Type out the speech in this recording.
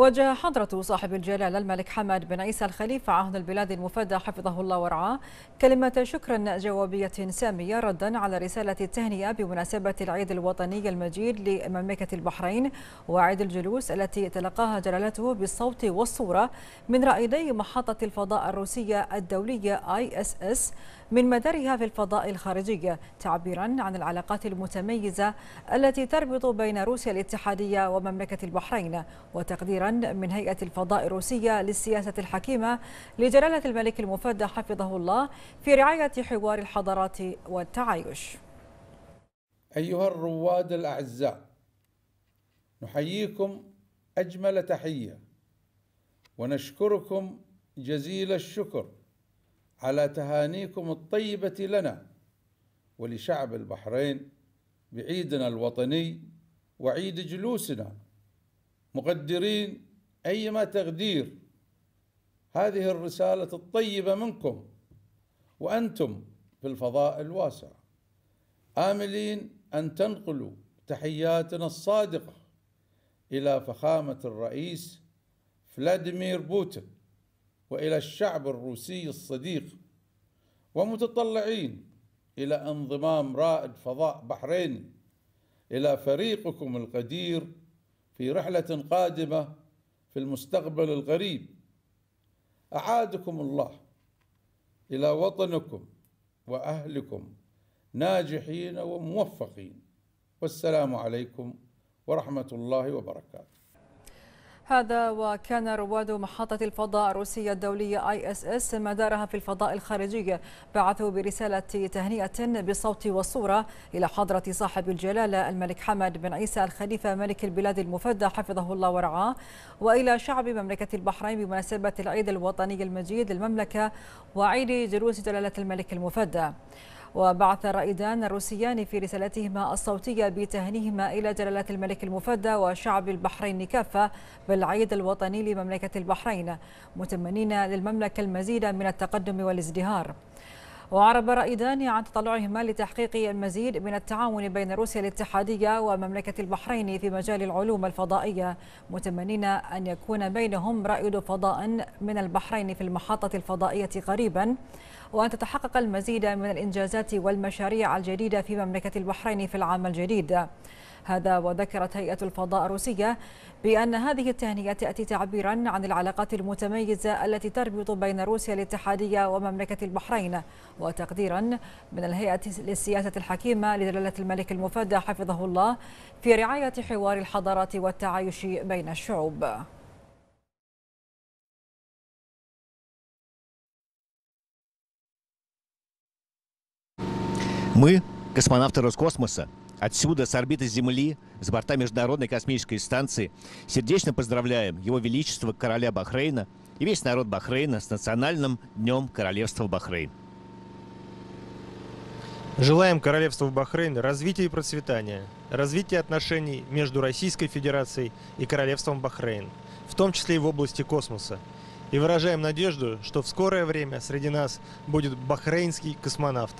وجه حضرة صاحب الجلالة الملك حمد بن عيسى الخليفة عهد البلاد المفدى حفظه الله ورعاه كلمة شكر جوابية سامية ردا على رسالة التهنئة بمناسبة العيد الوطني المجيد لمملكة البحرين وعيد الجلوس التي تلقاها جلالته بالصوت والصورة من رائدي محطة الفضاء الروسية الدولية اي اس اس من مدارها في الفضاء الخارجي تعبيرا عن العلاقات المتميزة التي تربط بين روسيا الاتحادية ومملكة البحرين وتقديرا من هيئة الفضاء الروسية للسياسة الحكيمة لجلالة الملك المفدى حفظه الله في رعاية حوار الحضارات والتعايش أيها الرواد الأعزاء نحييكم أجمل تحية ونشكركم جزيل الشكر على تهانيكم الطيبة لنا ولشعب البحرين بعيدنا الوطني وعيد جلوسنا مقدرين أيما تقدير هذه الرسالة الطيبة منكم وأنتم في الفضاء الواسع آملين أن تنقلوا تحياتنا الصادقة إلى فخامة الرئيس فلاديمير بوتين وإلى الشعب الروسي الصديق ومتطلعين إلى انضمام رائد فضاء بحريني إلى فريقكم القدير في رحلة قادمة في المستقبل القريب أعادكم الله إلى وطنكم وأهلكم ناجحين وموفقين والسلام عليكم ورحمة الله وبركاته هذا وكان رواد محطة الفضاء الروسية الدولية اي اس اس مدارها في الفضاء الخارجي بعثوا برسالة تهنئة بصوت وصورة إلى حضرة صاحب الجلالة الملك حمد بن عيسى الخليفة ملك البلاد المفدى حفظه الله ورعاه وإلى شعب مملكة البحرين بمناسبة العيد الوطني المجيد للمملكة وعيد جلوس جلالة الملك المفدى وبعث الرائدان الروسيان في رسالتهما الصوتية بتهنيهما إلى جلالة الملك المفدى وشعب البحرين كافة بالعيد الوطني لمملكة البحرين متمنين للمملكة المزيد من التقدم والازدهار وعرب رائدان عن تطلعهما لتحقيق المزيد من التعاون بين روسيا الاتحادية ومملكة البحرين في مجال العلوم الفضائية متمنين أن يكون بينهم رائد فضاء من البحرين في المحطة الفضائية قريبا وأن تتحقق المزيد من الإنجازات والمشاريع الجديدة في مملكة البحرين في العام الجديد هذا وذكرت هيئة الفضاء الروسية بأن هذه التهنئة تأتي تعبيرا عن العلاقات المتميزة التي تربط بين روسيا الاتحادية ومملكة البحرين وتقديرا من الهيئة للسياسة الحكيمة لدلالة الملك المفدى حفظه الله في رعاية حوار الحضارات والتعايش بين الشعوب Мы, космонавты Роскосмоса, Отсюда, с орбиты Земли, с борта Международной космической станции, сердечно поздравляем Его Величество Короля Бахрейна и весь народ Бахрейна с Национальным днем Королевства Бахрейн. Желаем Королевству Бахрейн развития и процветания, развития отношений между Российской Федерацией и Королевством Бахрейн, в том числе и в области космоса. И выражаем надежду, что в скорое время среди нас будет бахрейнский космонавт.